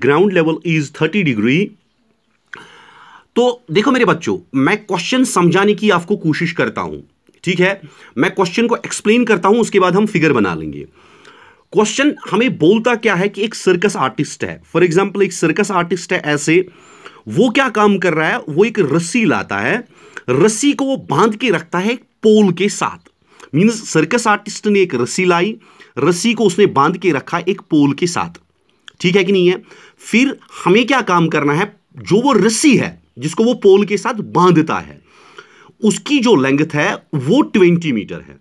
Ground level is thirty degree तो देखो मेरे बच्चों मैं क्वेश्चन समझाने की आपको कोशिश करता हूं ठीक है मैं क्वेश्चन को एक्सप्लेन करता हूं उसके बाद हम फिगर बना लेंगे क्वेश्चन हमें बोलता क्या है कि एक सर्कस आर्टिस्ट है फॉर एग्जांपल एक सर्कस आर्टिस्ट है ऐसे वो क्या काम कर रहा है वो एक रस्सी लाता है रस्सी को वो बांध के रखता है पोल के साथ मीन्स सर्कस आर्टिस्ट ने एक रस्सी लाई रस्सी को उसने बांध के रखा एक पोल के साथ ठीक है कि नहीं है फिर हमें क्या काम करना है जो वो रस्सी है जिसको वो पोल के साथ बांधता है उसकी जो लेंथ है वो ट्वेंटी मीटर है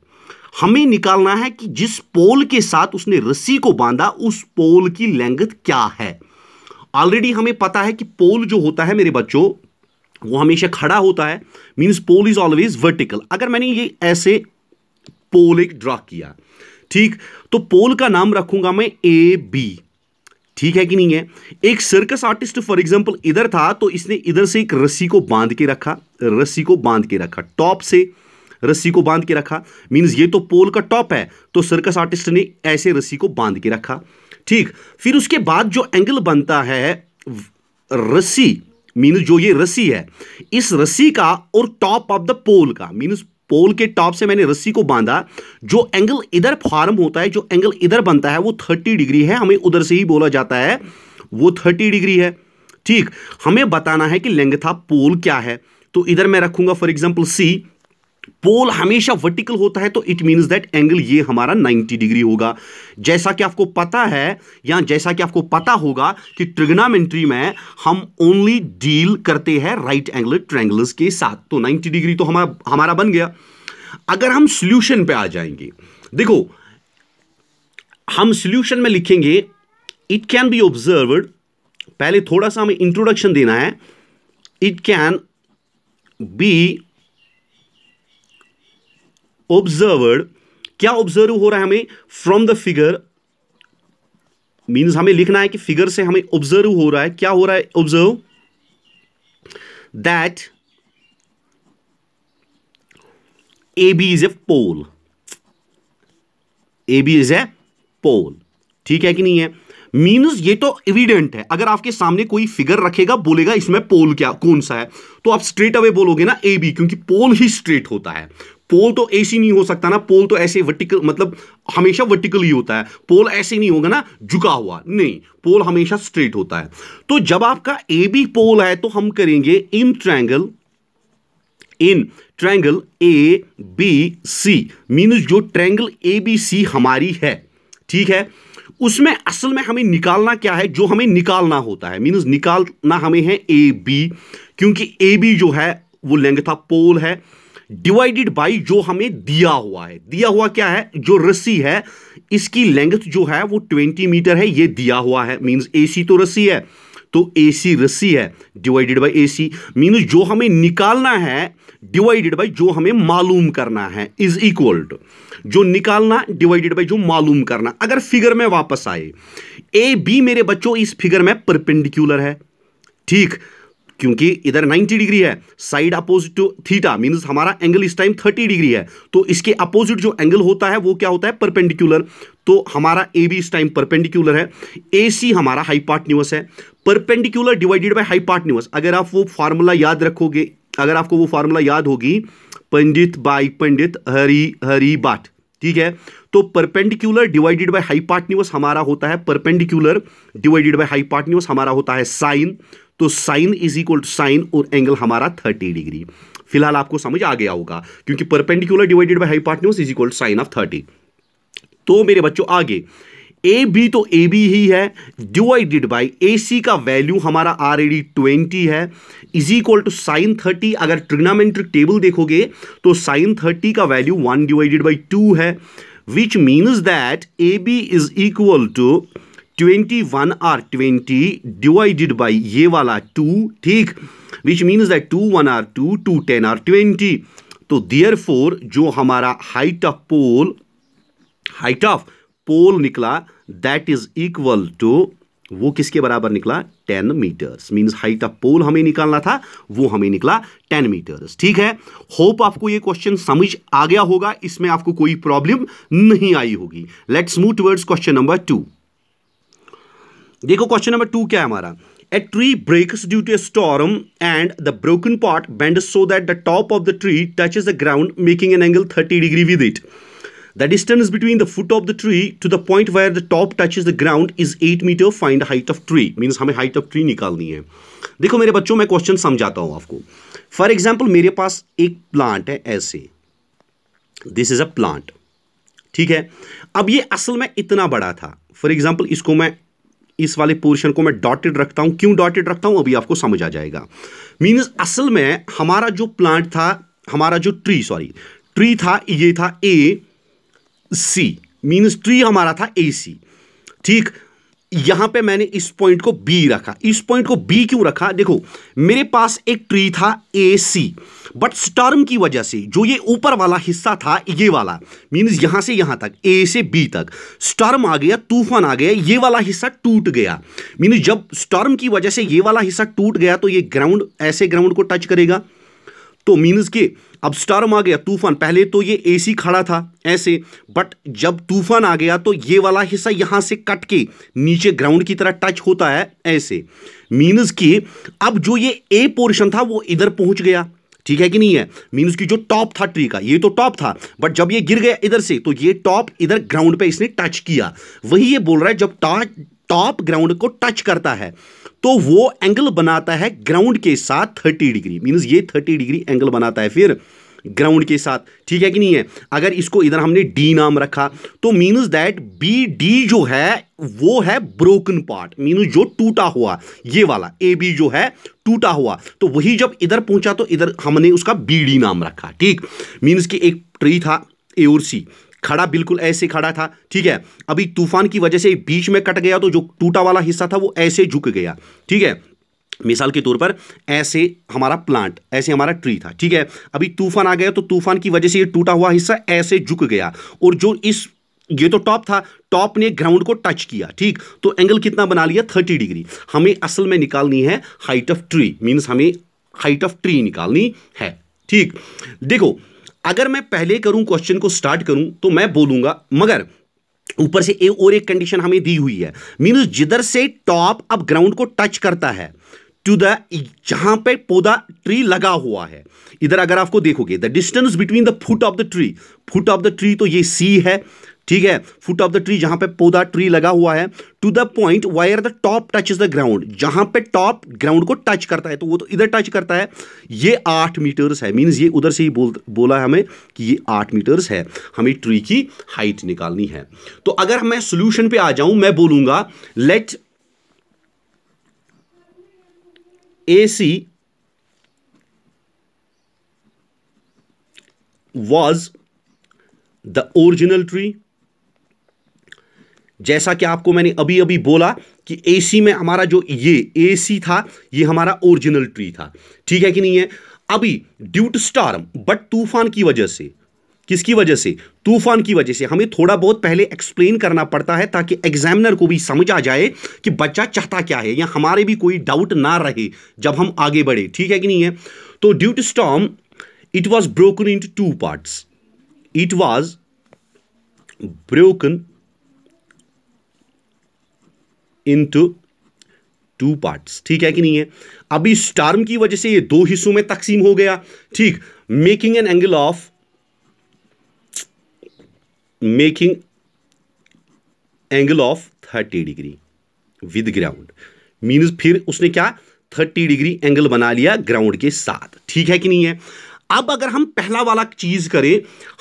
हमें निकालना है कि जिस पोल के साथ उसने रस्सी को बांधा उस पोल की लेंथ क्या है ऑलरेडी हमें पता है कि पोल जो होता है मेरे बच्चों वो हमेशा खड़ा होता है means pole is always vertical अगर मैंने ये ऐसे पोल एक ड्रा किया ठीक तो पोल का नाम रखूंगा मैं ए बी ठीक है कि नहीं है एक सर्कस आर्टिस्ट फॉर एग्जांपल इधर था तो इसने इधर से एक रस्सी को बांध के रखा रस्सी को बांध के रखा टॉप से रस्सी को बांध के रखा मींस ये तो पोल का टॉप है तो सर्कस आर्टिस्ट ने ऐसे रस्सी को बांध के रखा ठीक फिर उसके बाद जो एंगल बनता है रस्सी मीन्स जो ये रस्सी है इस रस्सी का और टॉप ऑफ द पोल का मीन्स पोल के टॉप से मैंने रस्सी को बांधा जो एंगल इधर फॉर्म होता है जो एंगल इधर बनता है वो थर्टी डिग्री है हमें उधर से ही बोला जाता है वो थर्टी डिग्री है ठीक हमें बताना है कि लेंगथा पोल क्या है तो इधर मैं रखूंगा फॉर एग्जाम्पल सी पोल हमेशा वर्टिकल होता है तो इट मींस दैट एंगल ये हमारा 90 डिग्री होगा जैसा कि आपको पता है या जैसा कि आपको पता होगा कि ट्रिग्नामेंट्री में हम ओनली डील करते हैं राइट एंगल ट्रैंगल के साथ तो 90 डिग्री तो हमारा हमारा बन गया अगर हम सोल्यूशन पे आ जाएंगे देखो हम सोल्यूशन में लिखेंगे इट कैन बी ऑब्जर्वड पहले थोड़ा सा हमें इंट्रोडक्शन देना है इट कैन बी ऑब्जर्वर्ड क्या ऑब्जर्व हो रहा है हमें फ्रॉम द फिगर मीन्स हमें लिखना है कि फिगर से हमें ऑब्जर्व हो रहा है क्या हो रहा है observe that A B is a pole A B is a pole ठीक है कि नहीं है मीन्स ये तो एविडेंट है अगर आपके सामने कोई फिगर रखेगा बोलेगा इसमें पोल क्या कौन सा है तो आप स्ट्रेट अवे बोलोगे ना ए बी क्योंकि पोल ही स्ट्रेट होता है पोल तो ऐसी नहीं हो सकता ना पोल तो ऐसे वर्टिकल मतलब हमेशा वर्टिकल ही होता है पोल ऐसे नहीं होगा ना झुका हुआ नहीं पोल हमेशा स्ट्रेट होता है तो जब आपका ए बी पोल है तो हम करेंगे in triangle in triangle A B C means जो ट्रायंगल ए बी सी हमारी है ठीक है उसमें असल में हमें निकालना क्या है जो हमें निकालना होता है मीन्स निकालना हमें है ए बी क्योंकि ए बी जो है वो लेंगे था पोल है डिवाइडेड बाई जो हमें दिया हुआ है दिया हुआ क्या है जो रस्सी है इसकी लेंथ जो है वो ट्वेंटी मीटर है ये दिया हुआ है मीन्स ए तो रस्सी है तो ए सी रस्सी है divided by A C means जो हमें निकालना है डिवाइडेड बाई जो हमें मालूम करना है इज इक्वल जो निकालना डिवाइडेड बाई जो मालूम करना अगर फिगर में वापस आए ए बी मेरे बच्चों इस फिगर में परपेंडिकुलर है ठीक क्योंकि इधर 90 डिग्री है side opposite to theta means हमारा एंगल इस टाइम 30 डिग्री है तो इसके अपोजिट जो एंगल होता है वो क्या होता है परपेंडिकुलर तो हमारा ए बी इस टाइम परपेंडिकुलर है ए सी हमारा हाइपाटन्यूस है परपेंडिकुलर डिवाइडेड बाय हाइपाटन्यूस अगर आप वो फार्मूला याद रखोगे अगर आपको वो फार्मूला याद होगी पंडित बाई पंडित हरी हरी बाट ठीक है तो परपेंडिकुलर डिवाइडेड बाय हाइपाटन्यूस हमारा होता है परपेंडिकुलर डिवाइडेड बाय हाइपाटन्यूस हमारा होता है साइन तो sine is equal to sine और एंगल हमारा थर्टी डिग्री फिलहाल आपको समझ आ गया होगा क्योंकि perpendicular divided by hypotenuse is equal to sine of thirty तो मेरे बच्चों आगे ए बी तो ए बी ही है डिवाइडेड बाय ए सी का वैल्यू हमारा ऑलरेडी ट्वेंटी है is equal to sine thirty अगर ट्रिग्नामेंट्रिक टेबल देखोगे तो साइन थर्टी का value one divided by two है which means that AB is equal to 21 or 20 divided by ये वाला 2 ठीक which means that 2 1 or 2 2 10 or 20 तो देयर फोर जो हमारा height of pole height of pole निकला दैट इज इक्वल टू तो वो किसके बराबर निकला ten metres mean height of pole हमें निकालना था वो हमें निकला टेन मीटर्स ठीक है होप आपको ये क्वेश्चन समझ आ गया होगा इसमें आपको कोई प्रॉब्लम नहीं आई होगी let's move towards question number two देखो क्वेश्चन नंबर टू क्या है हमारा tree breaks due to a a and the broken part part so that the top of the tree touch is the ground making an angle thirty degree with it The distance between the foot of the tree to the point where the top touches the ground is 8 meter find height of tree means हमें height of tree निकालनी है देखो मेरे बच्चों मैं question समझाता हूँ आपको फॉर एग्जाम्पल मेरे पास एक प्लांट है ऐसे दिस इज अ प्लांट ठीक है अब ये असल में इतना बड़ा था फॉर एग्जाम्पल इसको मैं इस वाले पोर्शन को मैं डॉटेड रखता हूँ क्यों डॉटेड रखता हूँ अभी आपको समझ आ जाएगा मीन्स असल में हमारा जो प्लांट था हमारा जो ट्री सॉरी ट्री था ये था ए सी मीन्स ट्री हमारा था ए सी ठीक यहां पे मैंने इस पॉइंट को बी रखा इस पॉइंट को बी क्यों रखा देखो मेरे पास एक ट्री था ए सी बट स्टर्म की वजह से जो ये ऊपर वाला हिस्सा था ये वाला मीन्स यहां से यहां तक ए से बी तक स्टर्म आ गया तूफान आ गया ये वाला हिस्सा टूट गया मीन्स जब स्टर्म की वजह से ये वाला हिस्सा टूट गया तो ये ग्राउंड ऐसे ग्राउंड को टच करेगा तो मीन्स के अब स्टारम आ गया तूफान पहले तो ये एसी खड़ा था ऐसे बट जब तूफान आ गया तो ये वाला हिस्सा यहाँ से कट के नीचे ग्राउंड की तरह टच होता है ऐसे मीनस कि अब जो ये ए पोर्शन था वो इधर पहुंच गया ठीक है कि नहीं है मीनस की जो टॉप था ट्री का ये तो टॉप था बट जब ये गिर गया इधर से तो ये टॉप इधर ग्राउंड पे इसने टच किया वही ये बोल रहा है जब टॉप टॉप ग्राउंड को टच करता है तो वो एंगल बनाता है ग्राउंड के साथ थर्टी डिग्री मीन्स ये थर्टी डिग्री एंगल बनाता है फिर ग्राउंड के साथ ठीक है कि नहीं है अगर इसको इधर हमने डी नाम रखा तो मीन्स दैट बी डी जो है वो है ब्रोकन पार्ट मीन्स जो टूटा हुआ ये वाला ए बी जो है टूटा हुआ तो वही जब इधर पहुंचा तो इधर हमने उसका बी डी नाम रखा ठीक मीन्स कि एक ट्री था ए और सी खड़ा बिल्कुल ऐसे खड़ा था ठीक है अभी तूफान की वजह से बीच में कट गया तो जो टूटा वाला हिस्सा था वो ऐसे झुक गया ठीक है मिसाल के तौर पर ऐसे हमारा प्लांट ऐसे हमारा ट्री था ठीक है अभी तूफान आ गया तो तूफान की वजह से ये टूटा हुआ हिस्सा ऐसे झुक गया और जो इस ये तो टॉप था टॉप ने ग्राउंड को टच किया ठीक तो एंगल कितना बना लिया थर्टी डिग्री हमें असल में निकालनी है हाइट ऑफ ट्री मीन्स हमें हाइट ऑफ ट्री निकालनी है ठीक देखो अगर मैं पहले करूं क्वेश्चन को स्टार्ट करूं तो मैं बोलूंगा मगर ऊपर से एक और एक कंडीशन हमें दी हुई है मीनस जिधर से टॉप अब ग्राउंड को टच करता है टू द जहां पे पौधा ट्री लगा हुआ है इधर अगर आपको देखोगे the distance between the foot of the tree foot of the tree तो ये सी है ठीक है फुट ऑफ द ट्री जहां पे पौधा ट्री लगा हुआ है to the point where the top touch is the ground जहां पे टॉप ग्राउंड को टच करता है तो वो तो इधर टच करता है ये आठ मीटर्स है मीन्स ये उधर से ही बोल बोला है हमें कि ये आठ मीटर्स है हमें ट्री की हाइट निकालनी है तो अगर मैं सोल्यूशन पे आ जाऊं मैं बोलूंगा let A C was the original tree जैसा कि आपको मैंने अभी अभी बोला कि एसी में हमारा जो ये एसी था ये हमारा ओरिजिनल ट्री था ठीक है कि नहीं है अभी ड्यू टू स्टार्म बट तूफान की वजह से किसकी वजह से तूफान की वजह से हमें थोड़ा बहुत पहले एक्सप्लेन करना पड़ता है ताकि एग्जामिनर को भी समझ आ जाए कि बच्चा चाहता क्या है या हमारे भी कोई डाउट ना रहे जब हम आगे बढ़े ठीक है कि नहीं है तो due to storm it was broken in two part it was broken into two parts ठीक है कि नहीं है अभी स्टार्म की वजह से ये दो हिस्सों में तकसीम हो गया ठीक making an angle of making angle of thirty degree with ground means फिर उसने क्या थर्टी डिग्री एंगल बना लिया ग्राउंड के साथ ठीक है कि नहीं है अब अगर हम पहला वाला चीज करें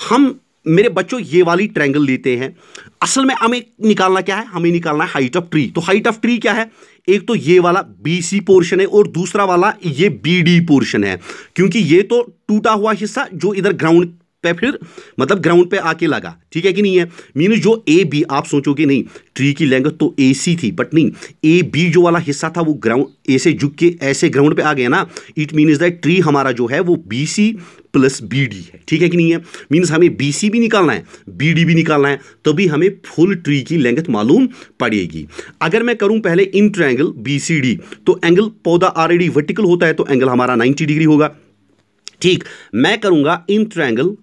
हम मेरे बच्चों ये वाली ट्रैंगल लेते हैं असल में हमें निकालना क्या है हमें निकालना है हाइट ऑफ ट्री तो हाइट ऑफ ट्री क्या है एक तो ये वाला बी सी पोर्शन है और दूसरा वाला ये बी डी पोर्शन है क्योंकि ये तो टूटा हुआ हिस्सा जो इधर ग्राउंड पे फिर मतलब ग्राउंड पे आके लगा ठीक है कि नहीं है मीन जो ए बी आप सोचोगे नहीं ट्री की लेंथ तो ए सी थी बट नहीं ए बी जो वाला हिस्सा था वो ग्राउंड ए से झुक के ऐसे ग्राउंड पे आ गया ना it mean is that tree हमारा जो है वो B C plus B D है ठीक है कि नहीं है मीन्स हमें बी सी भी निकालना है बी डी भी निकालना है तभी हमें फुल ट्री की लेंथ मालूम पड़ेगी अगर मैं करूं पहले in triangle B C D तो एंगल पौधा ऑलरेडी वर्टिकल होता है तो एंगल हमारा 90 डिग्री होगा ठीक मैं करूंगा in triangle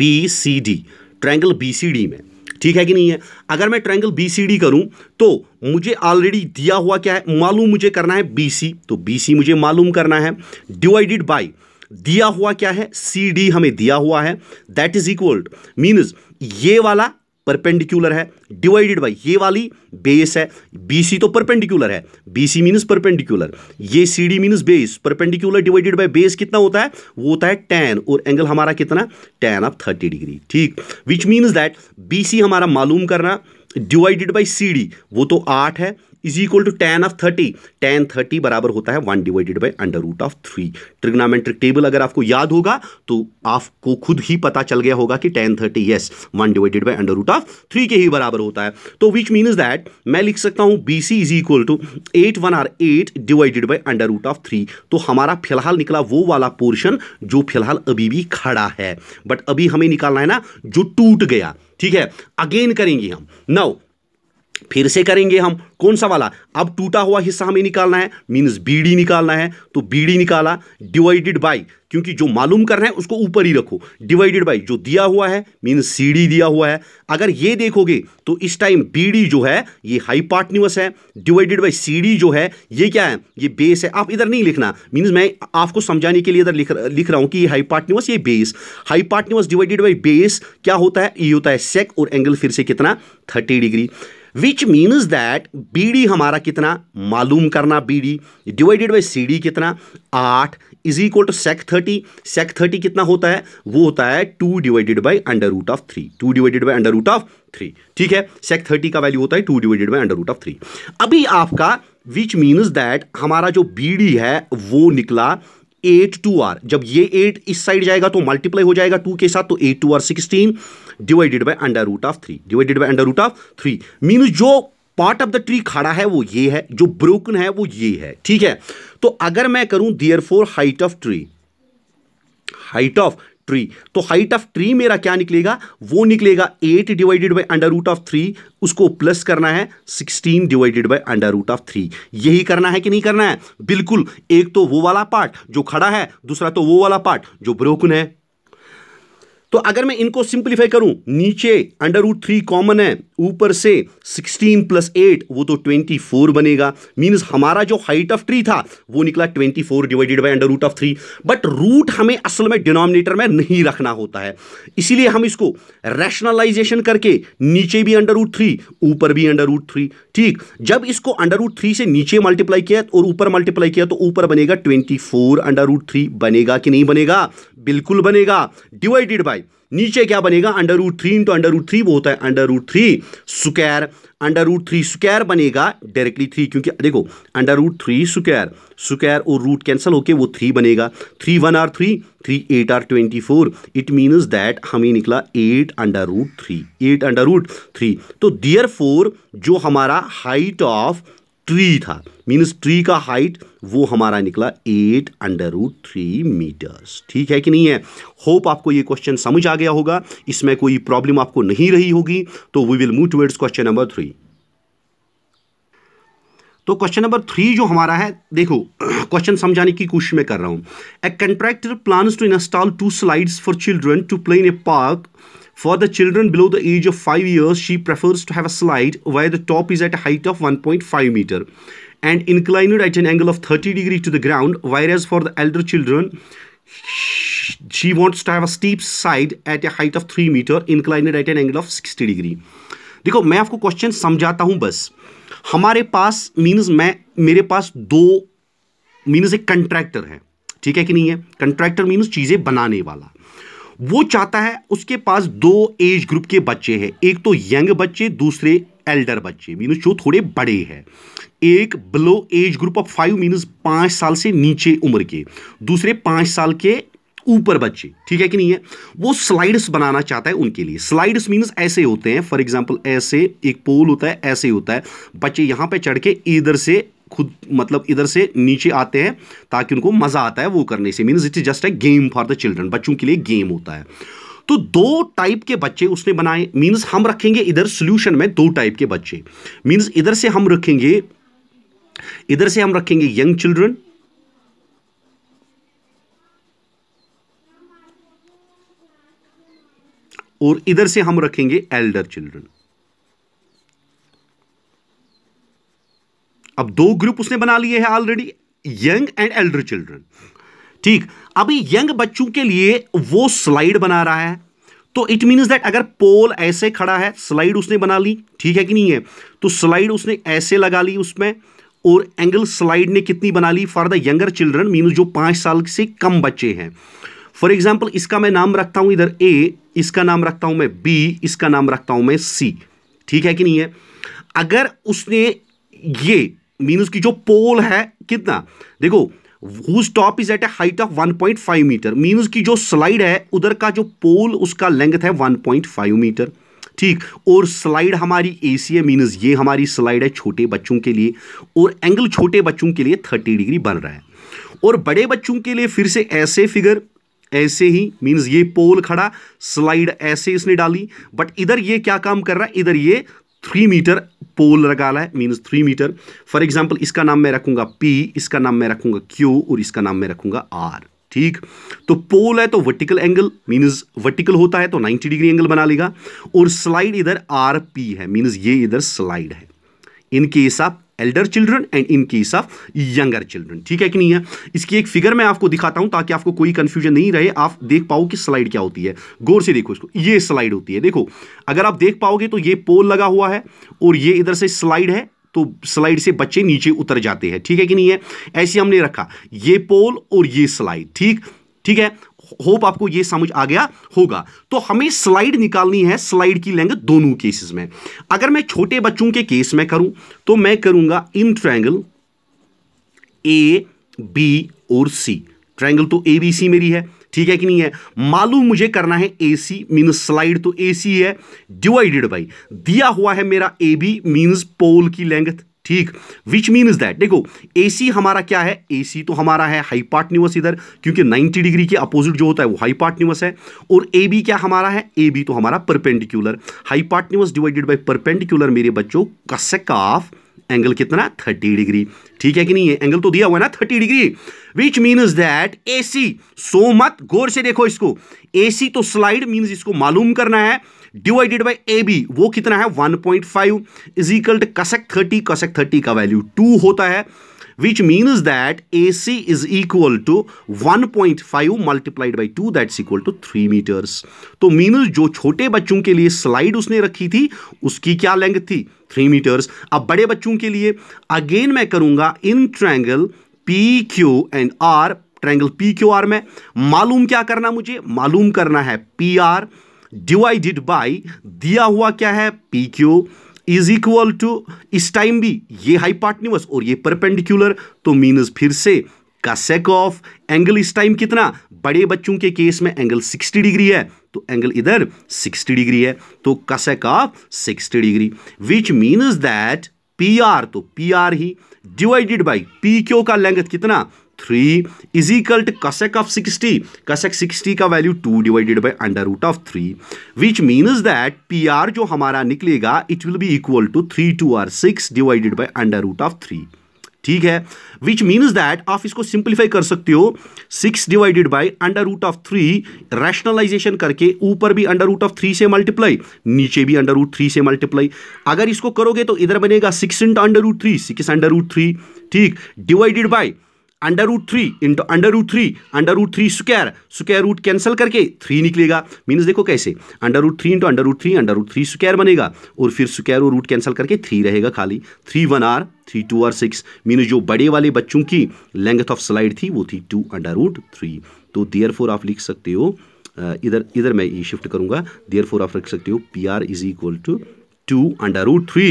B C D triangle B C D में ठीक है कि नहीं है अगर मैं ट्रैंगल बी सी डी करूं तो मुझे ऑलरेडी दिया हुआ क्या है मालूम मुझे करना है बी सी तो बी सी मुझे मालूम करना है डिवाइडेड बाई दिया हुआ क्या है सी डी हमें दिया हुआ है दैट इज इक्वल मीनस ये वाला परपेंडिकुलर है डिवाइडेड बाई ये वाली बेस है बी सी तो परपेंडिकुलर है बी सी मीनस परपेंडिकुलर ये C D means base perpendicular divided by base कितना होता है वो होता है टेन और एंगल हमारा कितना टेन ऑफ थर्टी डिग्री ठीक which means that B C हमारा मालूम करना डिवाइडेड बाई सी डी वो तो आठ है is equal to tan of thirty tan thirty बराबर होता है one divided by under root of three trigonometric table अगर आपको याद होगा तो आपको खुद ही पता चल गया होगा कि tan thirty yes one divided by under root of three के ही बराबर होता है तो विच मीन्स दैट मैं लिख सकता हूं B C is equal to eight one or eight divided by under root of three तो हमारा फिलहाल निकला वो वाला पोर्शन जो फिलहाल अभी भी खड़ा है बट अभी हमें निकालना है ना जो टूट गया ठीक है अगेन करेंगे हम नाउ फिर से करेंगे हम कौन सा वाला अब टूटा हुआ हिस्सा हमें निकालना है मीन्स बी निकालना है तो बी निकाला डिवाइडेड बाय क्योंकि जो मालूम करना है उसको ऊपर ही रखो डिवाइडेड बाय जो दिया हुआ है मीन्स सी दिया हुआ है अगर ये देखोगे तो इस टाइम बी जो है ये हाई पार्टनिवस है डिवाइडेड बाई सी जो है ये क्या है ये बेस है आप इधर नहीं लिखना मीन्स मैं आपको समझाने के लिए इधर लिख लिख रहा हूँ कि ये हाई पार्टनिवस ये base hypotenuse divided by base क्या होता है ये होता है सेक और एंगल फिर से कितना thirty degree which means that B D हमारा कितना मालूम करना B D divided by C D कितना आठ is equal to sec thirty sec thirty कितना होता है वो होता है two divided by under root of three two divided by under root of three ठीक है सेक थर्टी का वैल्यू होता है two divided by under root of three अभी आपका विच मीन्स दैट हमारा जो बी डी है वो निकला एट टू आर जब ये एट इस साइड जाएगा तो मल्टीप्लाई हो जाएगा टू के साथ तो eight two or sixteen divided by under root of three divided by under root of three means जो पार्ट ऑफ द ट्री खड़ा है वो ये है जो ब्रोकन है वो ये है ठीक है तो अगर मैं करूं therefore height of tree height of tree तो हाइट ऑफ ट्री मेरा क्या निकलेगा वो निकलेगा eight divided by under root of three उसको प्लस करना है sixteen divided by under root of three यही करना है कि नहीं करना है बिल्कुल एक तो वो वाला पार्ट जो खड़ा है दूसरा तो वो वाला पार्ट जो ब्रोकन है तो अगर मैं इनको सिंप्लीफाई करूं नीचे अंडर रूट थ्री कॉमन है ऊपर से 16 प्लस एट वो तो 24 बनेगा मीन्स हमारा जो हाइट ऑफ ट्री था वो निकला 24 divided by under root of three but root हमें असल में डिनोमिनेटर में नहीं रखना होता है इसीलिए हम इसको रैशनलाइजेशन करके नीचे भी अंडर रूट थ्री ऊपर भी अंडर रूट थ्री ठीक जब इसको अंडर रूट थ्री से नीचे मल्टीप्लाई किया तो और ऊपर मल्टीप्लाई किया तो ऊपर बनेगा twenty four under root three बनेगा कि नहीं बनेगा बिल्कुल बनेगा डिवाइडेड बाय नीचे क्या बनेगा under root three into under root three वो होता है under root three square under root three square बनेगा डायरेक्टली थ्री क्योंकि देखो under root three square square और रूट कैंसिल होके वो थ्री बनेगा three one are three three eight or twenty four it means that हमें निकला eight under root three eight under root three तो दियर फोर जो हमारा हाइट ऑफ ट्री था मीन्स ट्री का हाइट वो हमारा निकला eight under root three metres ठीक है कि नहीं है होप आपको ये क्वेश्चन समझ आ गया होगा इसमें कोई प्रॉब्लम आपको नहीं रही होगी तो we will move towards question number three तो क्वेश्चन नंबर थ्री जो हमारा है देखो क्वेश्चन समझाने की कोशिश में कर रहा हूं a contractor plan to install two slides for children to play in a park For the children below the age of 5 years, she prefers to have a slide where the top is at a height of 1.5 meter and inclined at an angle of 30 degree to the ground, whereas for the elder children, she wants to have a steep side at a height of 3 meter inclined at an angle of 60 degree. देखो मैं आपको question समझाता हूं बस हमारे पास means मैं मेरे पास दो मीन्स एक कंट्रैक्टर है ठीक है कि नहीं है कंट्रैक्टर मीन्स चीज़ें बनाने वाला वो चाहता है उसके पास दो एज ग्रुप के बच्चे हैं एक तो यंग बच्चे दूसरे एल्डर बच्चे मीनस जो थोड़े बड़े हैं एक below age group of five means पाँच साल से नीचे उम्र के दूसरे पाँच साल के ऊपर बच्चे ठीक है कि नहीं है वो स्लाइड्स बनाना चाहता है उनके लिए स्लाइड्स मीन्स ऐसे होते हैं फॉर एग्जाम्पल ऐसे एक पोल होता है ऐसे होता है बच्चे यहाँ पे चढ़ के इधर से खुद मतलब इधर से नीचे आते हैं ताकि उनको मज़ा आता है वो करने से means is just a game for the children बच्चों के लिए गेम होता है तो दो टाइप के बच्चे उसने बनाए मीन्स हम रखेंगे इधर सोल्यूशन में दो टाइप के बच्चे मीन्स इधर से हम रखेंगे इधर से हम रखेंगे यंग चिल्ड्रन और इधर से हम रखेंगे एल्डर चिल्ड्रन अब दो ग्रुप उसने बना लिए हैं already young and elder children ठीक अभी यंग बच्चों के लिए वो स्लाइड बना रहा है तो इट मीन्स दैट अगर पोल ऐसे खड़ा है स्लाइड उसने बना ली ठीक है कि नहीं है तो स्लाइड उसने ऐसे लगा ली उसमें और एंगल स्लाइड ने कितनी बना ली for the younger children mean जो पांच साल से कम बच्चे हैं फॉर एग्जाम्पल इसका मैं नाम रखता हूं इधर ए इसका नाम रखता हूं मैं बी इसका नाम रखता हूं मैं सी ठीक है कि नहीं है अगर उसने ये मीन उसकी जो पोल है कितना देखो whose top is at a height of 1.5 metre mean उसकी जो स्लाइड है उधर का जो पोल उसका लेंथ है 1.5 मीटर ठीक और स्लाइड हमारी ए सी है मीनस ये हमारी स्लाइड है छोटे बच्चों के लिए और एंगल छोटे बच्चों के लिए थर्टी डिग्री बन रहा है और बड़े बच्चों के लिए फिर से ऐसे फिगर ऐसे ही मीन्स ये पोल खड़ा स्लाइड ऐसे इसने डाली बट इधर ये क्या काम कर रहा है इधर ये थ्री मीटर पोल लगाना है means three metre for example इसका नाम मैं रखूंगा पी इसका नाम मैं रखूंगा क्यू और इसका नाम मैं रखूंगा आर ठीक तो पोल है तो वर्टिकल एंगल मीन्स वर्टिकल होता है तो 90 डिग्री एंगल बना लेगा और स्लाइड इधर आर पी है मीन्स ये इधर स्लाइड है इनके हिसाब आप elder children and in case of younger children ठीक है कि नहीं है इसकी एक फिगर मैं आपको दिखाता हूं ताकि आपको कोई कंफ्यूजन नहीं रहे आप देख पाओ कि स्लाइड क्या होती है गौर से देखो इसको ये स्लाइड होती है देखो अगर आप देख पाओगे तो ये पोल लगा हुआ है और ये इधर से स्लाइड है तो स्लाइड से बच्चे नीचे उतर जाते हैं ठीक है कि नहीं है ऐसे हमने रखा ये पोल और ये स्लाइड ठीक ठीक है होप आपको ये समझ आ गया होगा तो हमें स्लाइड निकालनी है स्लाइड की लेंगे दोनों केसेस में अगर मैं छोटे बच्चों के केस में करूं तो मैं करूंगा इन ट्रायंगल ए बी और सी ट्रायंगल तो ए बी सी मेरी है ठीक है कि नहीं है मालूम मुझे करना है ए सी मीन स्लाइड तो ए सी है डिवाइडेड बाई दिया हुआ है मेरा ए बी मीन पोल की लेंथ ठीक विच मीन्स दैट देखो एसी हमारा क्या है एसी तो हमारा है हाइपाटन्यूस इधर क्योंकि 90 डिग्री के अपोजिट जो होता है वो हाइपाटन्यूस है और ए बी क्या हमारा है ए बी तो हमारा perpendicular hypotenuse divided by perpendicular मेरे बच्चों कसक ऑफ एंगल कितना थर्टी डिग्री ठीक है कि नहीं है एंगल तो दिया हुआ है ना thirty degree which means that AC so मत गौर से देखो इसको एसी तो स्लाइड मीन्स इसको मालूम करना है डिवाइडेड बाई ए बी वो कितना है 1.5 point five is equal to cosec thirty cosec thirty का वैल्यू टू होता है which A C is equal to one point 1.5 multiplied by two that equal to three metres तो means जो छोटे बच्चों के लिए स्लाइड उसने रखी थी उसकी क्या लेंथ थी थ्री मीटर्स अब बड़े बच्चों के लिए अगेन मैं करूंगा in triangle P Q and R triangle P Q R में मालूम क्या करना मुझे मालूम करना है पी आर डिवाइडेड बाय दिया हुआ क्या है P Q is equal to इस टाइम भी ये हाई और ये परपेंडिकुलर तो मीनस फिर से का सेक ऑफ एंगल इस टाइम कितना बड़े बच्चों के केस में एंगल 60 डिग्री है तो एंगल इधर 60 डिग्री है तो cosec of 60 degree which means that P R तो पी आर ही डिवाइडेड बाई पी क्यू का लेंथ कितना three is equal to cosec of sixty cosec sixty का value two divided by under root of three which means that P R जो हमारा निकलेगा it will be equal to three two are six divided by under root of three ठीक है which means that आप इसको simplify कर सकते हो six divided by under root of three rationalization करके ऊपर भी अंडर रूट ऑफ थ्री से मल्टीप्लाई नीचे भी अंडर रूट थ्री से मल्टीप्लाई अगर इसको करोगे तो इधर बनेगा six into under root three six under root three ठीक divided by under root three into under root three under root three square square root cancel करके थ्री निकलेगा मीन्स देखो कैसे under root three into under root three under root three square बनेगा और फिर square और root cancel करके three रहेगा खाली three one are three two are six means जो बड़े वाले बच्चों की लेंथ ऑफ स्लाइड थी वो थी टू अंडर रूट थ्री तो देयर फोर आप लिख सकते हो इधर इधर मैं ये शिफ्ट करूंगा देयर फोर आप लिख सकते हो P R is equal to two under root three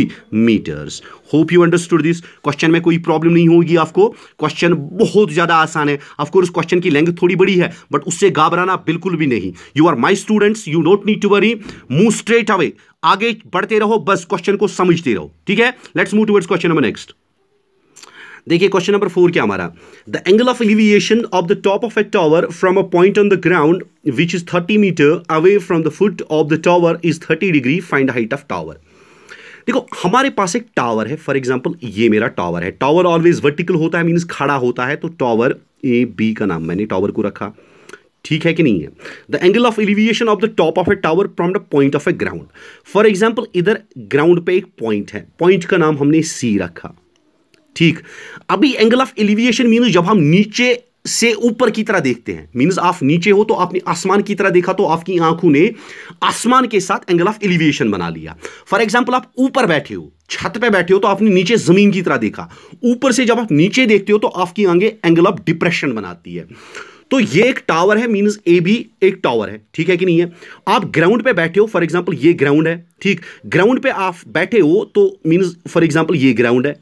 meters hope you understood this question में कोई प्रॉब्लम नहीं होगी आपको क्वेश्चन बहुत ज़्यादा आसान है ऑफकोर्स क्वेश्चन की लेंथ थोड़ी बड़ी है बट उससे घाबराना बिल्कुल भी नहीं you are my students you don't need to worry move straight away आगे बढ़ते रहो बस क्वेश्चन को समझते रहो ठीक है let's move towards question number next देखिए क्वेश्चन नंबर फोर क्या हमारा the angle of elevation of the top of a tower from a point on the ground which is thirty meter away from the foot of the tower is thirty degree find height of tower देखो हमारे पास एक tower है for example ये मेरा tower है tower always vertical होता है means खड़ा होता है तो टावर ए बी का नाम मैंने टावर को रखा ठीक है कि नहीं है the angle of elevation of the top of a tower from the point of a ground for example इधर ग्राउंड पे एक पॉइंट है पॉइंट का नाम हमने सी रखा ठीक अभी एंगल ऑफ एलिविएशन मीन जब हम नीचे से ऊपर की तरह देखते हैं मीन्स आप नीचे हो तो आपने आसमान की तरह देखा तो आपकी आंखों ने आसमान के साथ एंगल ऑफ एलिवेशन बना लिया फॉर एग्जाम्पल आप ऊपर बैठे हो छत पे बैठे हो तो आपने नीचे जमीन की तरह देखा ऊपर से जब आप नीचे देखते हो तो आपकी आंखें एंगल ऑफ डिप्रेशन बनाती है तो ये एक टावर है मीन्स ए भी एक टावर है ठीक है कि नहीं है आप ग्राउंड पे बैठे हो फॉर एग्जाम्पल ये ग्राउंड है ठीक ग्राउंड पे आप बैठे हो तो मीन्स फॉर एग्जाम्पल ये ग्राउंड है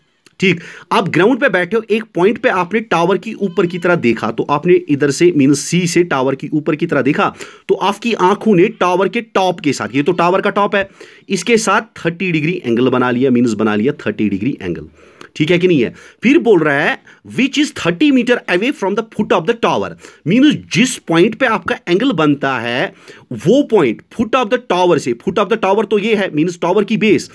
ठीक आप ग्राउंड पे बैठे हो एक पॉइंट पे आपने टावर की ऊपर की तरह देखा तो आपने इधर से मीन सी से टावर की ऊपर की तरह देखा तो आपकी आंखों ने टावर के टॉप के साथ ये तो टावर का टॉप है इसके साथ थर्टी डिग्री एंगल बना लिया मीन बना लिया थर्टी डिग्री एंगल ठीक है कि नहीं है फिर बोल रहा है which is thirty meter away from the foot of the tower means जिस पॉइंट पे आपका एंगल बनता है वो point foot of the tower से फुट ऑफ द टावर तो ये है मीन्स टावर की बेस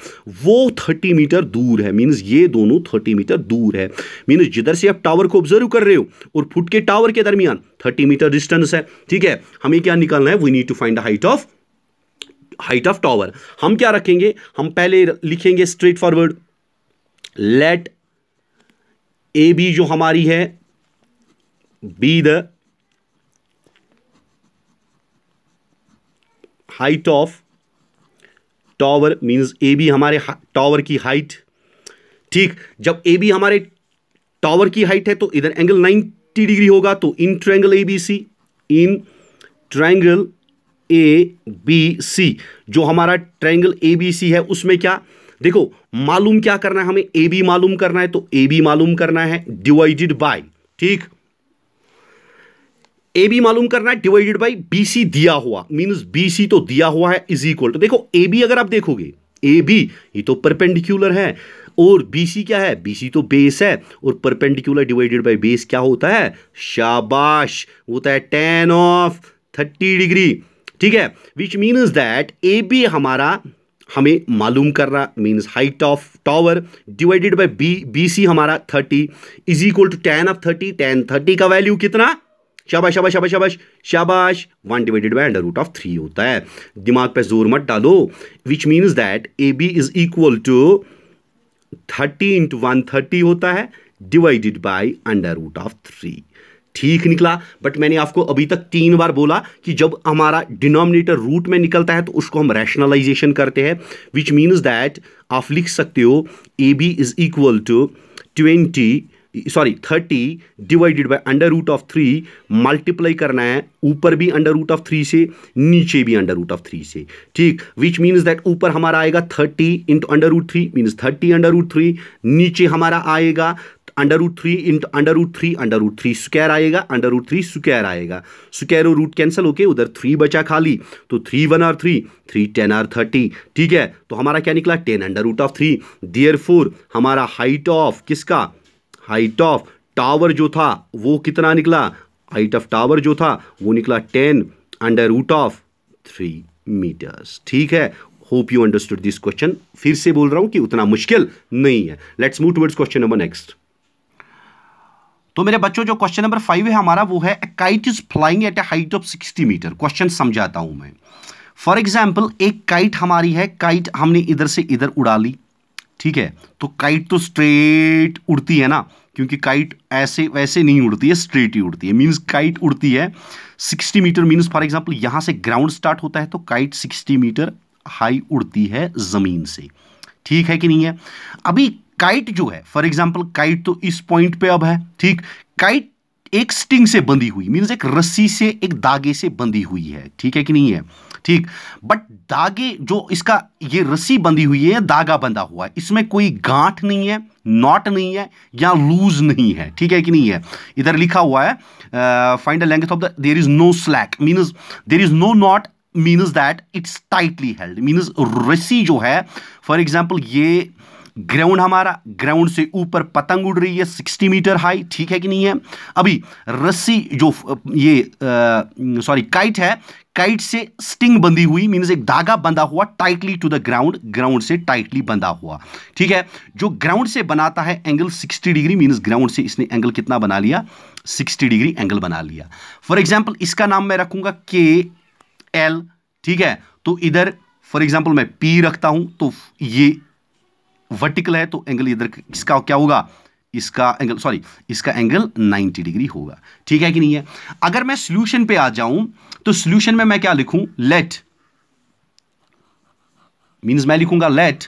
वो थर्टी मीटर दूर है मीन्स ये दोनों थर्टी मीटर दूर है मीन्स जिधर से आप टावर को ऑब्जर्व कर रहे हो और फुट के टावर के दरमियान थर्टी मीटर डिस्टेंस है ठीक है हमें क्या निकालना है we need to find the height of height of tower हम क्या रखेंगे हम पहले लिखेंगे straight forward let A B जो हमारी है be the height of tower means A B हमारे टॉवर की हाइट ठीक जब ए बी हमारे टॉवर की हाइट है तो इधर एंगल 90 डिग्री होगा तो in triangle A B C in triangle A B C जो हमारा ट्रैंगल ए बी सी है उसमें क्या देखो मालूम क्या करना है हमें ए बी मालूम करना है तो ए बी मालूम करना है डिवाइडेड बाय ठीक ए बी मालूम करना है डिवाइडेड बाई बी सी दिया हुआ मीन्स बी सी तो दिया हुआ है इज इक्वल टू देखो ए बी अगर आप देखोगे ए बी ये तो परपेंडिकुलर है और बी सी क्या है बी सी तो बेस है और परपेंडिकुलर डिवाइडेड बाई बेस क्या होता है शाबाश होता है टेन ऑफ थर्टी डिग्री ठीक है which means that A B हमारा हमें मालूम करना means height of tower divided by B B C हमारा thirty is equal to tan of thirty tan thirty का वैल्यू कितना शाबाश शाबाश शाबाश शाबाश शाबाश one divided by under root of three होता है दिमाग पे जोर मत डालो which means that A B is equal to thirty into one thirty होता है divided by under root of three ठीक निकला बट मैंने आपको अभी तक तीन बार बोला कि जब हमारा डिनोमिनेटर रूट में निकलता है तो उसको हम रैशनलाइजेशन करते हैं विच मीन्स दैट आप लिख सकते हो A B is equal to twenty sorry thirty divided by under root of three multiply करना है ऊपर भी अंडर रूट ऑफ थ्री से नीचे भी अंडर रूट ऑफ थ्री से ठीक विच मीन्स दैट ऊपर हमारा आएगा thirty into under root three means thirty under root three नीचे हमारा आएगा under root three into under root three under root three square आएगा अंडर रूट थ्री स्क्वायर आएगा स्क्वायर और रूट कैंसिल होके उधर थ्री बचा खाली तो three one are three three ten are thirty ठीक है तो हमारा क्या निकला ten under root of three therefore हमारा हाइट ऑफ किसका हाइट ऑफ टावर जो था वो कितना निकला हाइट ऑफ टावर जो था वो निकला ten under root of three metres ठीक है hope you understood this question फिर से बोल रहा हूं कि उतना मुश्किल नहीं है let's move towards question number next तो मेरे बच्चों जो क्वेश्चन नंबर फाइव है हमारा वो है kite is flying at a height of sixty meter question समझाता हूं मैं फॉर एग्जाम्पल एक काइट हमारी है काइट हमने इधर से इधर उड़ा ली ठीक है तो काइट तो स्ट्रेट उड़ती है ना क्योंकि काइट ऐसे वैसे नहीं उड़ती है स्ट्रेट ही उड़ती है मींस काइट उड़ती है 60 मीटर मींस फॉर एग्जांपल यहां से ग्राउंड स्टार्ट होता है तो काइट 60 मीटर हाई उड़ती है ज़मीन से ठीक है कि नहीं है अभी काइट जो है फॉर एग्जाम्पल काइट तो इस पॉइंट पे अब है ठीक काइट एक स्टिंग से बंधी हुई मीन्स एक रस्सी से एक दागे से बंधी हुई है ठीक है कि नहीं है ठीक बट दागे जो इसका ये रस्सी बंधी हुई है दागा बंधा हुआ है इसमें कोई गांठ नहीं है नॉट नहीं है या लूज नहीं है ठीक है कि नहीं है इधर लिखा हुआ है find the length of the there is no slack means there is no knot means that it's tightly held means रस्सी जो है फॉर एग्जाम्पल ये ग्राउंड हमारा ग्राउंड से ऊपर पतंग उड़ रही है सिक्सटी मीटर हाई ठीक है कि नहीं है अभी रस्सी जो ये सॉरी काइट है काइट से स्टिंग बंधी हुई मीन्स एक धागा बंधा हुआ tightly to the ground ground से टाइटली बंधा हुआ ठीक है जो ग्राउंड से बनाता है एंगल 60 डिग्री मीन्स ग्राउंड से इसने एंगल कितना बना लिया 60 डिग्री एंगल बना लिया फॉर एग्जाम्पल इसका नाम मैं रखूंगा के एल ठीक है तो इधर फॉर एग्जाम्पल मैं पी रखता हूं तो ये वर्टिकल है तो एंगल इधर इसका क्या होगा इसका एंगल सॉरी इसका एंगल 90 डिग्री होगा ठीक है कि नहीं है अगर मैं सोल्यूशन पे आ जाऊं तो सोल्यूशन में मैं क्या लिखूं लेट मींस मैं लिखूंगा let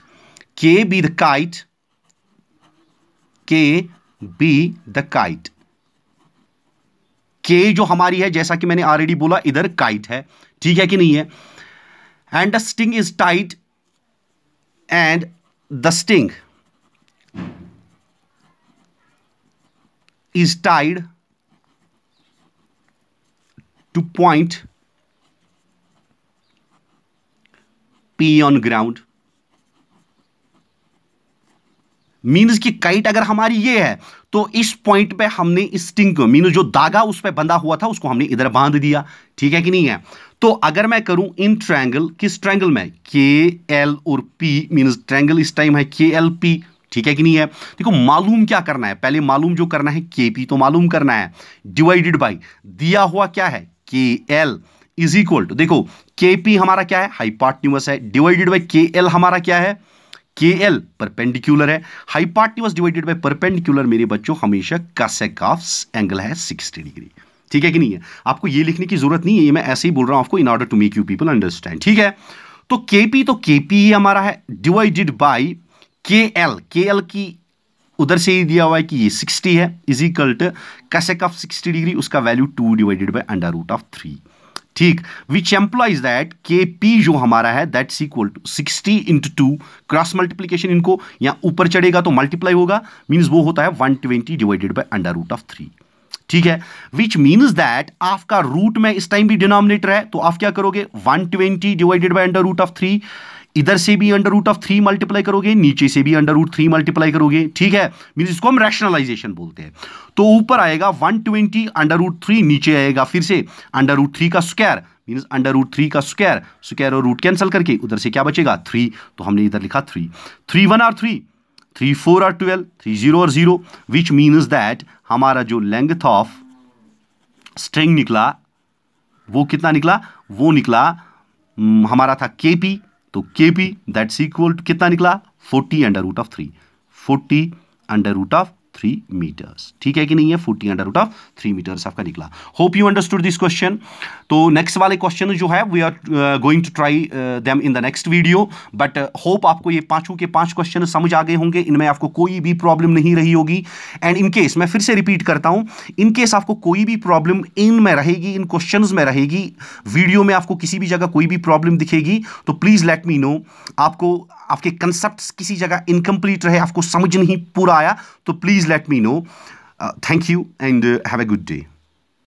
K be the kite K be the kite K जो हमारी है जैसा कि मैंने ऑलरेडी बोला इधर काइट है ठीक है कि नहीं है and the sting is tight and the sting is tied to point P on ground means की काइट अगर हमारी ये है तो इस पॉइंट पे हमने स्टिंग मीन्स जो धागा उस पर बंधा हुआ था उसको हमने इधर बांध दिया ठीक है कि नहीं है तो अगर मैं करूं इन ट्रायंगल किस ट्रायंगल में के एल और पी मीन्स ट्रायंगल इस टाइम है के एल पी ठीक है कि नहीं है देखो मालूम क्या करना है पहले मालूम जो करना है के पी तो मालूम करना है डिवाइडेड बाई दिया हुआ क्या है K L is equal to देखो के पी हमारा क्या है हाइपाटन्यूमस है डिवाइडेड बाई के एल हमारा क्या है के एल परपेंडिकुलर है हाइपाटन्यूस डिवाइडेड बाई परपेंडिकुलर मेरे बच्चों हमेशा कसेक ऑफ एंगल है सिक्सटी डिग्री ठीक है कि नहीं है आपको ये लिखने की जरूरत नहीं है ये मैं ऐसे ही बोल रहा हूं आपको in order to make you people understand ठीक है तो केपी तो केपी ही हमारा है divided by K L K L की उधर से ही दिया हुआ है कि ये 60 है is equal to cosec of 60 degree उसका value 2 divided by under root of ठीक which implies that K P जो हमारा है that equal to sixty into two cross multiplication इनको या ऊपर चढ़ेगा तो मल्टीप्लाई होगा मीन्स वो होता है one twenty divided by under root of three ठीक है विच मीन्स दैट आपका रूट में इस टाइम भी डिनोमिनेटर है तो आप क्या करोगे one twenty divided by under root of three इधर से भी under root of three multiply करोगे नीचे से भी अंडर रूट थ्री मल्टीप्लाई करोगे ठीक है मीन इसको हम रैशनलाइजेशन बोलते हैं तो ऊपर आएगा one twenty under root three नीचे आएगा फिर से अंडर रूट थ्री का square means under root three का स्क्वायर स्क्वायर और रूट कैंसिल करके उधर से क्या बचेगा थ्री तो हमने इधर लिखा three three one are three three four are twelve three zero और जीरो विच मीन्स दैट हमारा जो लेंथ ऑफ स्ट्रिंग निकला वो कितना निकला वो निकला हमारा था के पी तो के पी दैट्स इक्वल कितना निकला forty under root of three forty under root of three metres ठीक है कि नहीं है forty under root of three meters आपका निकला hope you understood this question तो नेक्स्ट वाले क्वेश्चन जो है we are going to try them in the next video but hope आपको ये पांचों के पांच क्वेश्चन समझ आ गए होंगे इनमें आपको कोई भी प्रॉब्लम नहीं रही होगी एंड इनकेस मैं फिर से रिपीट करता हूँ इनकेस आपको कोई भी प्रॉब्लम इन में रहेगी इन क्वेश्चन में रहेगी वीडियो में आपको किसी भी जगह कोई भी प्रॉब्लम दिखेगी तो प्लीज़ लेट मी नो आपको आपके कंसेप्ट किसी जगह इनकम्प्लीट रहे आपको समझ नहीं पूरा आया तो please let me know thank you and have a good day